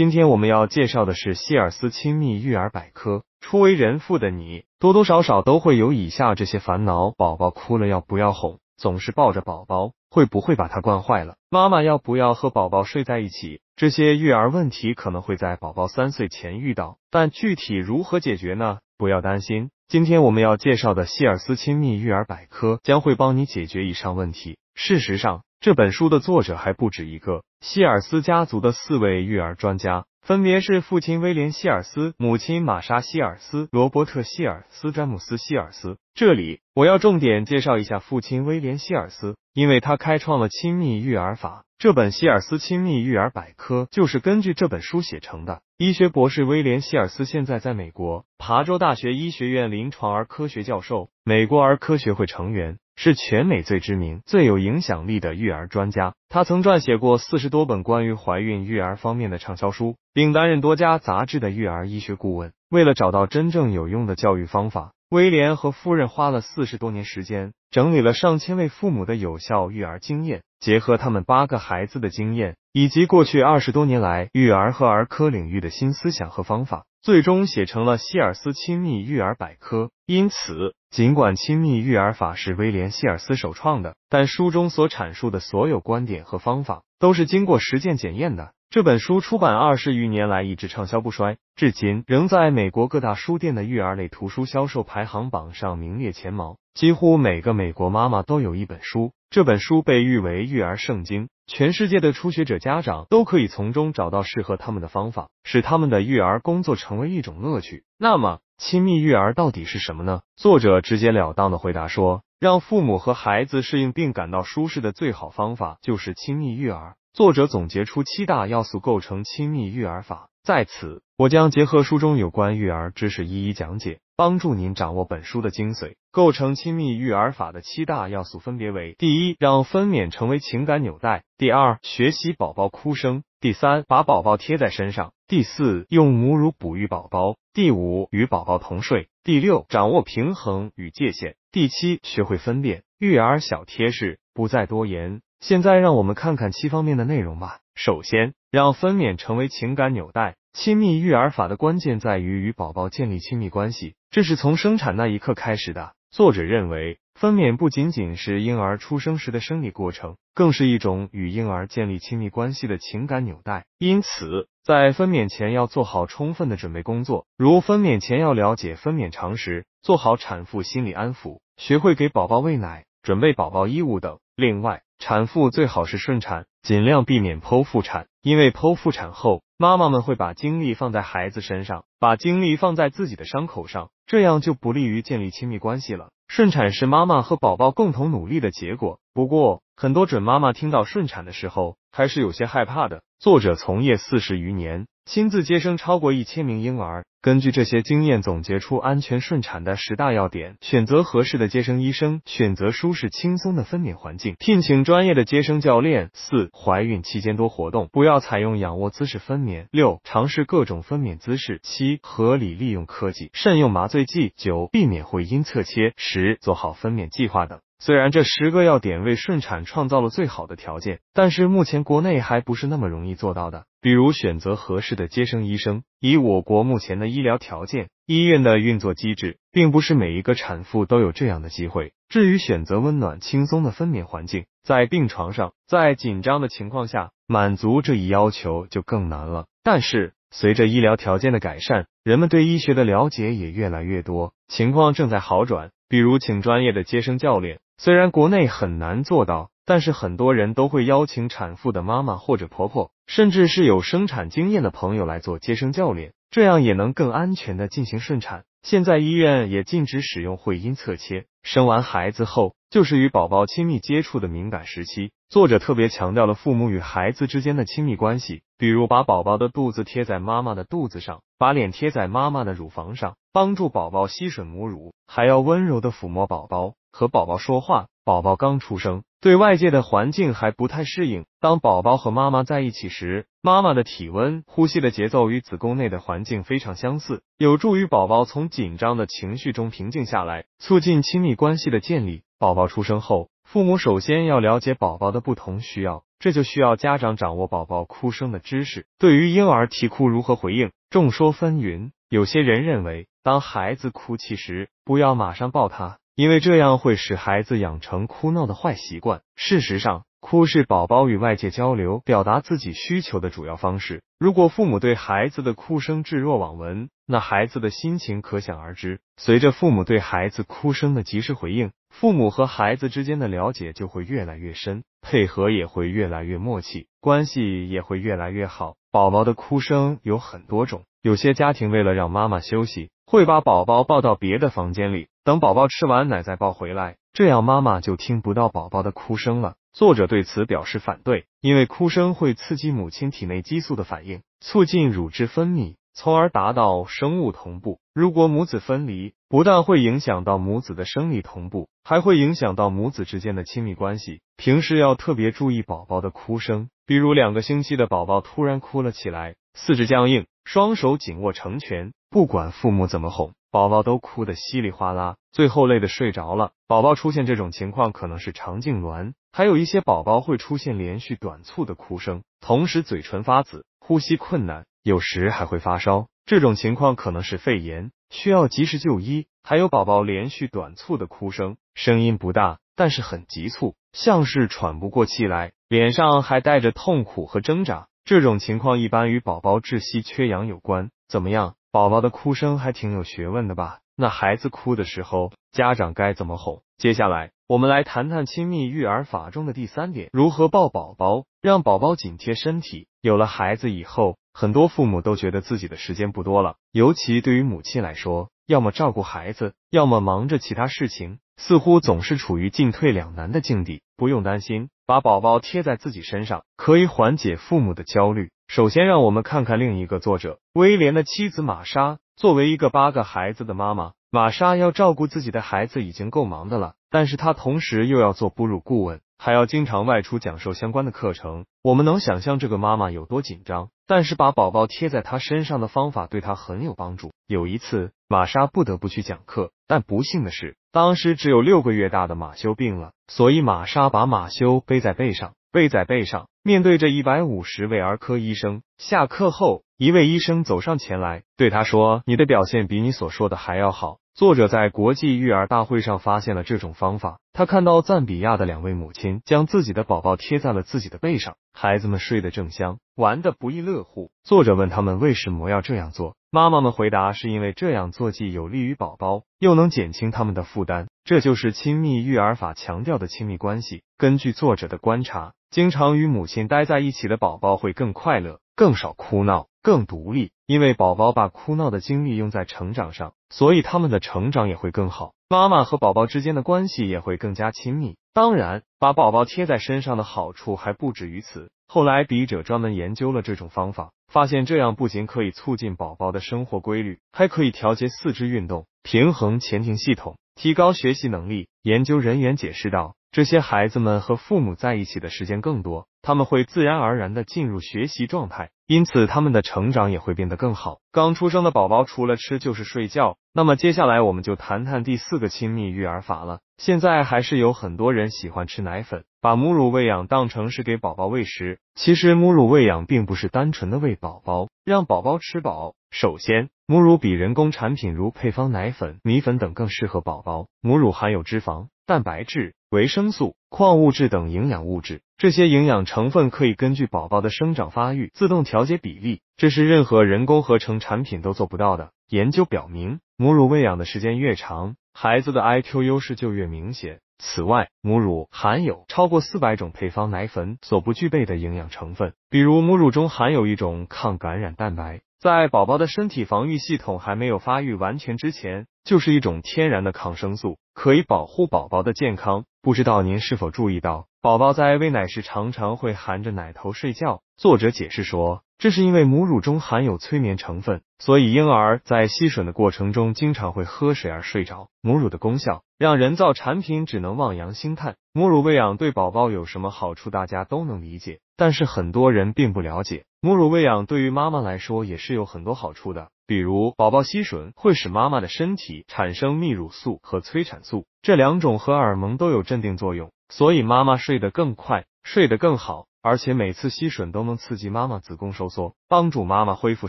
今天我们要介绍的是希尔斯亲密育儿百科。初为人父的你，多多少少都会有以下这些烦恼：宝宝哭了要不要哄？总是抱着宝宝会不会把他惯坏了？妈妈要不要和宝宝睡在一起？这些育儿问题可能会在宝宝三岁前遇到，但具体如何解决呢？不要担心，今天我们要介绍的希尔斯亲密育儿百科将会帮你解决以上问题。事实上，这本书的作者还不止一个。希尔斯家族的四位育儿专家分别是父亲威廉希尔斯、母亲玛莎希尔斯、罗伯特希尔斯、詹姆斯希尔斯。这里我要重点介绍一下父亲威廉希尔斯，因为他开创了亲密育儿法。这本《希尔斯亲密育儿百科》就是根据这本书写成的。医学博士威廉希尔斯现在在美国，琶洲大学医学院临床儿科学教授，美国儿科学会成员。是全美最知名、最有影响力的育儿专家。他曾撰写过四十多本关于怀孕、育儿方面的畅销书，并担任多家杂志的育儿医学顾问。为了找到真正有用的教育方法，威廉和夫人花了四十多年时间，整理了上千位父母的有效育儿经验，结合他们八个孩子的经验，以及过去二十多年来育儿和儿科领域的新思想和方法。最终写成了《希尔斯亲密育儿百科》。因此，尽管亲密育儿法是威廉·希尔斯首创的，但书中所阐述的所有观点和方法都是经过实践检验的。这本书出版二十余年来一直畅销不衰，至今仍在美国各大书店的育儿类图书销售排行榜上名列前茅。几乎每个美国妈妈都有一本书。这本书被誉为育儿圣经，全世界的初学者家长都可以从中找到适合他们的方法，使他们的育儿工作成为一种乐趣。那么，亲密育儿到底是什么呢？作者直截了当的回答说：让父母和孩子适应并感到舒适的最好方法就是亲密育儿。作者总结出七大要素构成亲密育儿法，在此我将结合书中有关育儿知识一一讲解，帮助您掌握本书的精髓。构成亲密育儿法的七大要素分别为：第一，让分娩成为情感纽带；第二，学习宝宝哭声；第三，把宝宝贴在身上；第四，用母乳哺育宝宝；第五，与宝宝同睡；第六，掌握平衡与界限；第七，学会分辨。育儿小贴士，不再多言。现在让我们看看七方面的内容吧。首先，让分娩成为情感纽带，亲密育儿法的关键在于与宝宝建立亲密关系，这是从生产那一刻开始的。作者认为，分娩不仅仅是婴儿出生时的生理过程，更是一种与婴儿建立亲密关系的情感纽带。因此，在分娩前要做好充分的准备工作，如分娩前要了解分娩常识，做好产妇心理安抚，学会给宝宝喂奶，准备宝宝衣物等。另外，产妇最好是顺产，尽量避免剖腹产，因为剖腹产后，妈妈们会把精力放在孩子身上，把精力放在自己的伤口上，这样就不利于建立亲密关系了。顺产是妈妈和宝宝共同努力的结果。不过，很多准妈妈听到顺产的时候，还是有些害怕的。作者从业四十余年，亲自接生超过一千名婴儿，根据这些经验总结出安全顺产的十大要点：选择合适的接生医生，选择舒适轻松的分娩环境，聘请专业的接生教练。四、怀孕期间多活动，不要采用仰卧姿势分娩。六、尝试各种分娩姿势。七、合理利用科技，慎用麻醉剂。九、避免会阴侧切。十、做好分娩计划等。虽然这十个要点为顺产创造了最好的条件，但是目前国内还不是那么容易做到的。比如选择合适的接生医生，以我国目前的医疗条件、医院的运作机制，并不是每一个产妇都有这样的机会。至于选择温暖、轻松的分娩环境，在病床上，在紧张的情况下满足这一要求就更难了。但是随着医疗条件的改善，人们对医学的了解也越来越多，情况正在好转。比如请专业的接生教练。虽然国内很难做到，但是很多人都会邀请产妇的妈妈或者婆婆，甚至是有生产经验的朋友来做接生教练，这样也能更安全的进行顺产。现在医院也禁止使用会阴侧切，生完孩子后。就是与宝宝亲密接触的敏感时期，作者特别强调了父母与孩子之间的亲密关系，比如把宝宝的肚子贴在妈妈的肚子上，把脸贴在妈妈的乳房上，帮助宝宝吸吮母乳，还要温柔的抚摸宝宝和宝宝说话。宝宝刚出生，对外界的环境还不太适应，当宝宝和妈妈在一起时，妈妈的体温、呼吸的节奏与子宫内的环境非常相似，有助于宝宝从紧张的情绪中平静下来，促进亲密关系的建立。宝宝出生后，父母首先要了解宝宝的不同需要，这就需要家长掌握宝宝哭声的知识。对于婴儿啼哭如何回应，众说纷纭。有些人认为，当孩子哭泣时，不要马上抱他，因为这样会使孩子养成哭闹的坏习惯。事实上，哭是宝宝与外界交流、表达自己需求的主要方式。如果父母对孩子的哭声置若罔闻，那孩子的心情可想而知。随着父母对孩子哭声的及时回应。父母和孩子之间的了解就会越来越深，配合也会越来越默契，关系也会越来越好。宝宝的哭声有很多种，有些家庭为了让妈妈休息，会把宝宝抱到别的房间里，等宝宝吃完奶再抱回来，这样妈妈就听不到宝宝的哭声了。作者对此表示反对，因为哭声会刺激母亲体内激素的反应，促进乳汁分泌，从而达到生物同步。如果母子分离，不但会影响到母子的生理同步，还会影响到母子之间的亲密关系。平时要特别注意宝宝的哭声，比如两个星期的宝宝突然哭了起来，四肢僵硬，双手紧握成拳，不管父母怎么哄，宝宝都哭得稀里哗啦，最后累得睡着了。宝宝出现这种情况可能是肠痉挛，还有一些宝宝会出现连续短促的哭声，同时嘴唇发紫，呼吸困难，有时还会发烧，这种情况可能是肺炎。需要及时就医。还有宝宝连续短促的哭声，声音不大，但是很急促，像是喘不过气来，脸上还带着痛苦和挣扎。这种情况一般与宝宝窒息缺氧有关。怎么样，宝宝的哭声还挺有学问的吧？那孩子哭的时候，家长该怎么哄？接下来我们来谈谈亲密育儿法中的第三点，如何抱宝宝，让宝宝紧贴身体。有了孩子以后。很多父母都觉得自己的时间不多了，尤其对于母亲来说，要么照顾孩子，要么忙着其他事情，似乎总是处于进退两难的境地。不用担心，把宝宝贴在自己身上，可以缓解父母的焦虑。首先，让我们看看另一个作者威廉的妻子玛莎。作为一个八个孩子的妈妈，玛莎要照顾自己的孩子已经够忙的了，但是她同时又要做哺乳顾问。还要经常外出讲授相关的课程，我们能想象这个妈妈有多紧张。但是把宝宝贴在她身上的方法对她很有帮助。有一次，玛莎不得不去讲课，但不幸的是，当时只有六个月大的马修病了，所以玛莎把马修背在背上，背在背上。面对着一百五十位儿科医生，下课后，一位医生走上前来对他说：“你的表现比你所说的还要好。”作者在国际育儿大会上发现了这种方法。他看到赞比亚的两位母亲将自己的宝宝贴在了自己的背上，孩子们睡得正香，玩得不亦乐乎。作者问他们为什么要这样做，妈妈们回答是因为这样做既有利于宝宝，又能减轻他们的负担。这就是亲密育儿法强调的亲密关系。根据作者的观察，经常与母亲待在一起的宝宝会更快乐。更少哭闹，更独立，因为宝宝把哭闹的精力用在成长上，所以他们的成长也会更好。妈妈和宝宝之间的关系也会更加亲密。当然，把宝宝贴在身上的好处还不止于此。后来，笔者专门研究了这种方法，发现这样不仅可以促进宝宝的生活规律，还可以调节四肢运动、平衡前庭系统、提高学习能力。研究人员解释道。这些孩子们和父母在一起的时间更多，他们会自然而然地进入学习状态，因此他们的成长也会变得更好。刚出生的宝宝除了吃就是睡觉，那么接下来我们就谈谈第四个亲密育儿法了。现在还是有很多人喜欢吃奶粉，把母乳喂养当成是给宝宝喂食。其实母乳喂养并不是单纯的喂宝宝，让宝宝吃饱。首先，母乳比人工产品如配方奶粉、米粉等更适合宝宝。母乳含有脂肪。蛋白质、维生素、矿物质等营养物质，这些营养成分可以根据宝宝的生长发育自动调节比例，这是任何人工合成产品都做不到的。研究表明，母乳喂养的时间越长，孩子的 IQ 优势就越明显。此外，母乳含有超过四百种配方奶粉所不具备的营养成分，比如母乳中含有一种抗感染蛋白，在宝宝的身体防御系统还没有发育完全之前。就是一种天然的抗生素，可以保护宝宝的健康。不知道您是否注意到，宝宝在喂奶时常常会含着奶头睡觉。作者解释说，这是因为母乳中含有催眠成分，所以婴儿在吸吮的过程中经常会喝水而睡着。母乳的功效，让人造产品只能望洋兴叹。母乳喂养对宝宝有什么好处，大家都能理解，但是很多人并不了解，母乳喂养对于妈妈来说也是有很多好处的。比如，宝宝吸吮会使妈妈的身体产生泌乳素和催产素，这两种荷尔蒙都有镇定作用，所以妈妈睡得更快，睡得更好，而且每次吸吮都能刺激妈妈子宫收缩，帮助妈妈恢复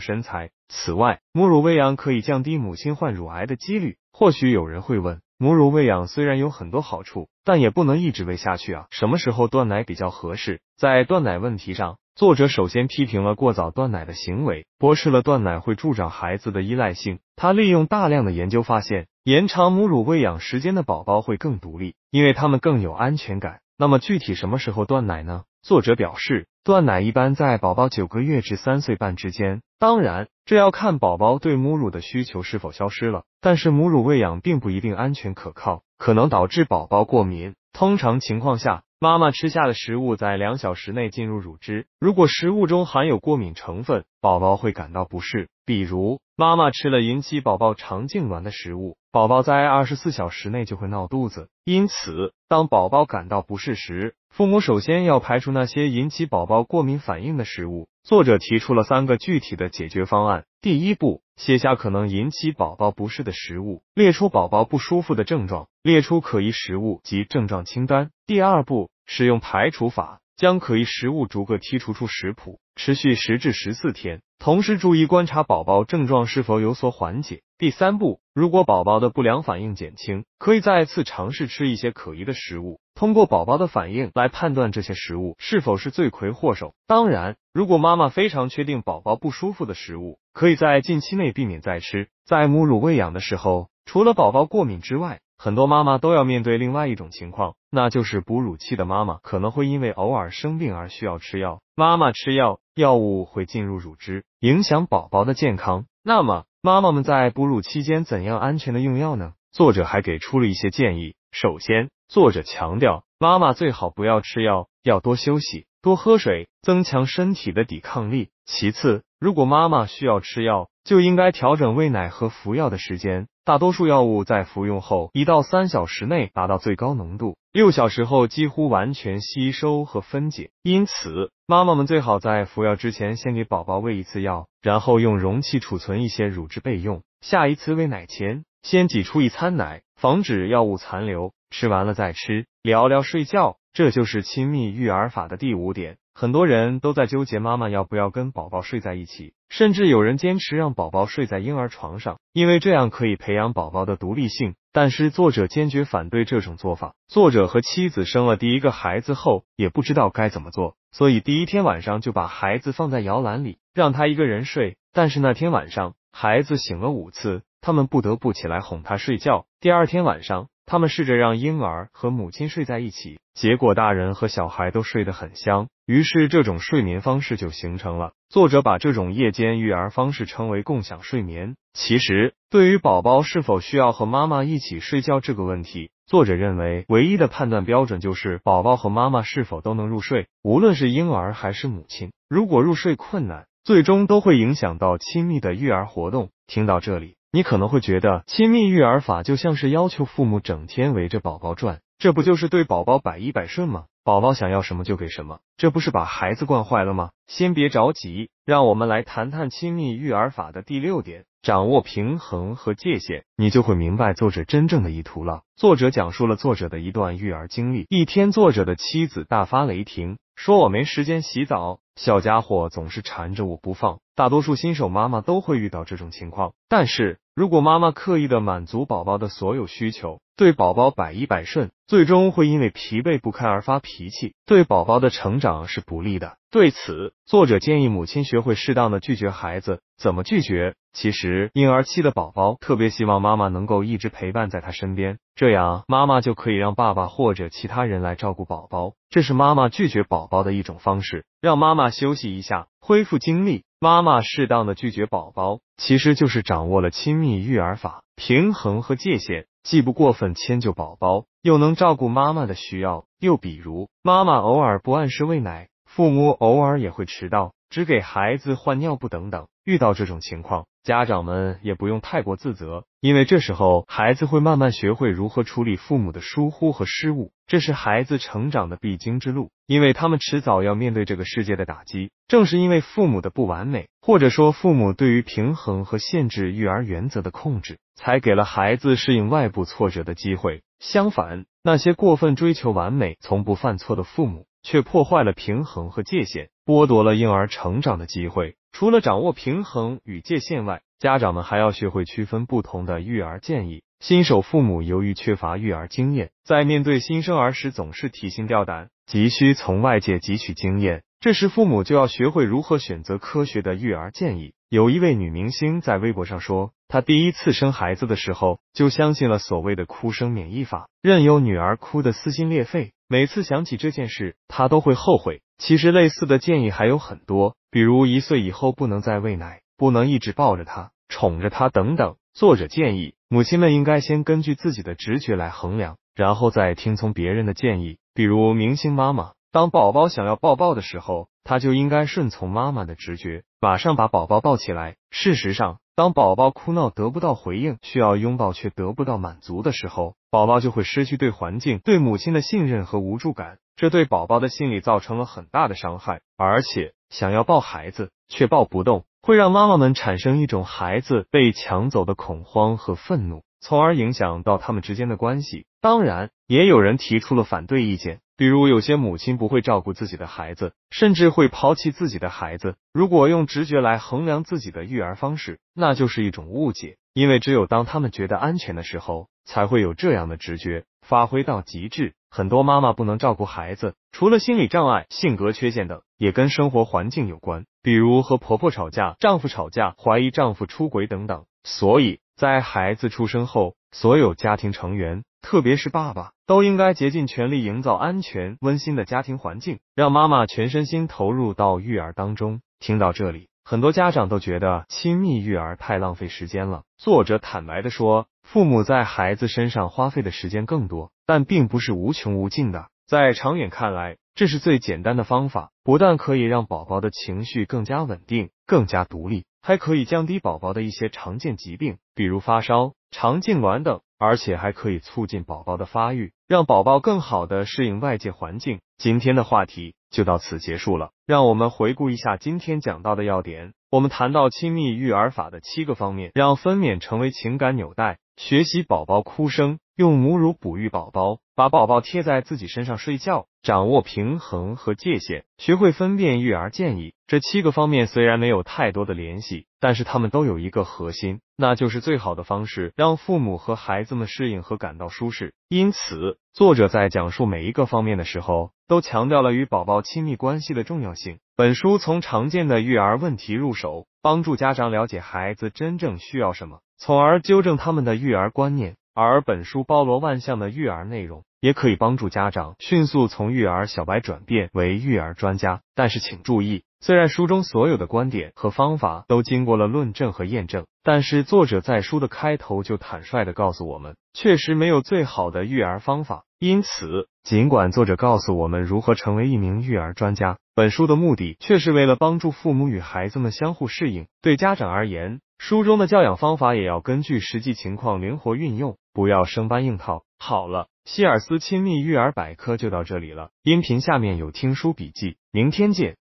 身材。此外，母乳喂养可以降低母亲患乳癌的几率。或许有人会问，母乳喂养虽然有很多好处，但也不能一直喂下去啊，什么时候断奶比较合适？在断奶问题上。作者首先批评了过早断奶的行为，驳斥了断奶会助长孩子的依赖性。他利用大量的研究发现，延长母乳喂养时间的宝宝会更独立，因为他们更有安全感。那么具体什么时候断奶呢？作者表示，断奶一般在宝宝九个月至三岁半之间，当然这要看宝宝对母乳的需求是否消失了。但是母乳喂养并不一定安全可靠，可能导致宝宝过敏。通常情况下，妈妈吃下的食物在两小时内进入乳汁，如果食物中含有过敏成分，宝宝会感到不适。比如，妈妈吃了引起宝宝肠痉挛的食物，宝宝在二十四小时内就会闹肚子。因此，当宝宝感到不适时，父母首先要排除那些引起宝宝过敏反应的食物。作者提出了三个具体的解决方案：第一步，写下可能引起宝宝不适的食物，列出宝宝不舒服的症状，列出可疑食物及症状清单。第二步，使用排除法，将可疑食物逐个剔除出食谱，持续十至十四天，同时注意观察宝宝症状是否有所缓解。第三步，如果宝宝的不良反应减轻，可以再次尝试吃一些可疑的食物，通过宝宝的反应来判断这些食物是否是罪魁祸首。当然，如果妈妈非常确定宝宝不舒服的食物，可以在近期内避免再吃。在母乳喂养的时候，除了宝宝过敏之外，很多妈妈都要面对另外一种情况，那就是哺乳期的妈妈可能会因为偶尔生病而需要吃药。妈妈吃药，药物会进入乳汁，影响宝宝的健康。那么，妈妈们在哺乳期间怎样安全的用药呢？作者还给出了一些建议。首先，作者强调妈妈最好不要吃药，要多休息、多喝水，增强身体的抵抗力。其次，如果妈妈需要吃药，就应该调整喂奶和服药的时间。大多数药物在服用后一到三小时内达到最高浓度，六小时后几乎完全吸收和分解。因此，妈妈们最好在服药之前先给宝宝喂一次药，然后用容器储存一些乳汁备用。下一次喂奶前，先挤出一餐奶，防止药物残留。吃完了再吃，聊聊睡觉，这就是亲密育儿法的第五点。很多人都在纠结妈妈要不要跟宝宝睡在一起，甚至有人坚持让宝宝睡在婴儿床上，因为这样可以培养宝宝的独立性。但是作者坚决反对这种做法。作者和妻子生了第一个孩子后，也不知道该怎么做，所以第一天晚上就把孩子放在摇篮里，让他一个人睡。但是那天晚上，孩子醒了五次，他们不得不起来哄他睡觉。第二天晚上。他们试着让婴儿和母亲睡在一起，结果大人和小孩都睡得很香，于是这种睡眠方式就形成了。作者把这种夜间育儿方式称为共享睡眠。其实，对于宝宝是否需要和妈妈一起睡觉这个问题，作者认为唯一的判断标准就是宝宝和妈妈是否都能入睡。无论是婴儿还是母亲，如果入睡困难，最终都会影响到亲密的育儿活动。听到这里。你可能会觉得亲密育儿法就像是要求父母整天围着宝宝转，这不就是对宝宝百依百顺吗？宝宝想要什么就给什么，这不是把孩子惯坏了吗？先别着急，让我们来谈谈亲密育儿法的第六点，掌握平衡和界限，你就会明白作者真正的意图了。作者讲述了作者的一段育儿经历，一天，作者的妻子大发雷霆，说我没时间洗澡。小家伙总是缠着我不放，大多数新手妈妈都会遇到这种情况。但是如果妈妈刻意的满足宝宝的所有需求，对宝宝百依百顺，最终会因为疲惫不堪而发脾气，对宝宝的成长是不利的。对此，作者建议母亲学会适当的拒绝孩子。怎么拒绝？其实婴儿期的宝宝特别希望妈妈能够一直陪伴在他身边，这样妈妈就可以让爸爸或者其他人来照顾宝宝，这是妈妈拒绝宝宝的一种方式。让妈妈休息一下，恢复精力。妈妈适当的拒绝宝宝，其实就是掌握了亲密育儿法，平衡和界限，既不过分迁就宝宝，又能照顾妈妈的需要。又比如，妈妈偶尔不按时喂奶，父母偶尔也会迟到，只给孩子换尿布等等。遇到这种情况。家长们也不用太过自责，因为这时候孩子会慢慢学会如何处理父母的疏忽和失误，这是孩子成长的必经之路。因为他们迟早要面对这个世界的打击，正是因为父母的不完美，或者说父母对于平衡和限制育儿原则的控制，才给了孩子适应外部挫折的机会。相反，那些过分追求完美、从不犯错的父母，却破坏了平衡和界限。剥夺了婴儿成长的机会。除了掌握平衡与界限外，家长们还要学会区分不同的育儿建议。新手父母由于缺乏育儿经验，在面对新生儿时总是提心吊胆，急需从外界汲取经验。这时，父母就要学会如何选择科学的育儿建议。有一位女明星在微博上说，她第一次生孩子的时候，就相信了所谓的哭声免疫法，任由女儿哭得撕心裂肺。每次想起这件事，他都会后悔。其实类似的建议还有很多，比如一岁以后不能再喂奶，不能一直抱着他、宠着他等等。作者建议，母亲们应该先根据自己的直觉来衡量，然后再听从别人的建议，比如明星妈妈。当宝宝想要抱抱的时候，他就应该顺从妈妈的直觉，马上把宝宝抱起来。事实上，当宝宝哭闹得不到回应，需要拥抱却得不到满足的时候，宝宝就会失去对环境、对母亲的信任和无助感，这对宝宝的心理造成了很大的伤害。而且，想要抱孩子却抱不动，会让妈妈们产生一种孩子被抢走的恐慌和愤怒，从而影响到他们之间的关系。当然，也有人提出了反对意见。比如有些母亲不会照顾自己的孩子，甚至会抛弃自己的孩子。如果用直觉来衡量自己的育儿方式，那就是一种误解。因为只有当他们觉得安全的时候，才会有这样的直觉发挥到极致。很多妈妈不能照顾孩子，除了心理障碍、性格缺陷等，也跟生活环境有关。比如和婆婆吵架、丈夫吵架、怀疑丈夫出轨等等。所以在孩子出生后，所有家庭成员。特别是爸爸，都应该竭尽全力营造安全、温馨的家庭环境，让妈妈全身心投入到育儿当中。听到这里，很多家长都觉得亲密育儿太浪费时间了。作者坦白地说，父母在孩子身上花费的时间更多，但并不是无穷无尽的。在长远看来，这是最简单的方法，不但可以让宝宝的情绪更加稳定，更加独立。还可以降低宝宝的一些常见疾病，比如发烧、肠痉挛等，而且还可以促进宝宝的发育，让宝宝更好的适应外界环境。今天的话题就到此结束了，让我们回顾一下今天讲到的要点。我们谈到亲密育儿法的七个方面，让分娩成为情感纽带。学习宝宝哭声，用母乳哺育宝宝，把宝宝贴在自己身上睡觉，掌握平衡和界限，学会分辨育儿建议。这七个方面虽然没有太多的联系，但是他们都有一个核心，那就是最好的方式让父母和孩子们适应和感到舒适。因此，作者在讲述每一个方面的时候，都强调了与宝宝亲密关系的重要性。本书从常见的育儿问题入手，帮助家长了解孩子真正需要什么。从而纠正他们的育儿观念，而本书包罗万象的育儿内容，也可以帮助家长迅速从育儿小白转变为育儿专家。但是请注意，虽然书中所有的观点和方法都经过了论证和验证，但是作者在书的开头就坦率的告诉我们，确实没有最好的育儿方法，因此。尽管作者告诉我们如何成为一名育儿专家，本书的目的却是为了帮助父母与孩子们相互适应。对家长而言，书中的教养方法也要根据实际情况灵活运用，不要生搬硬套。好了，希尔斯亲密育儿百科就到这里了。音频下面有听书笔记，明天见。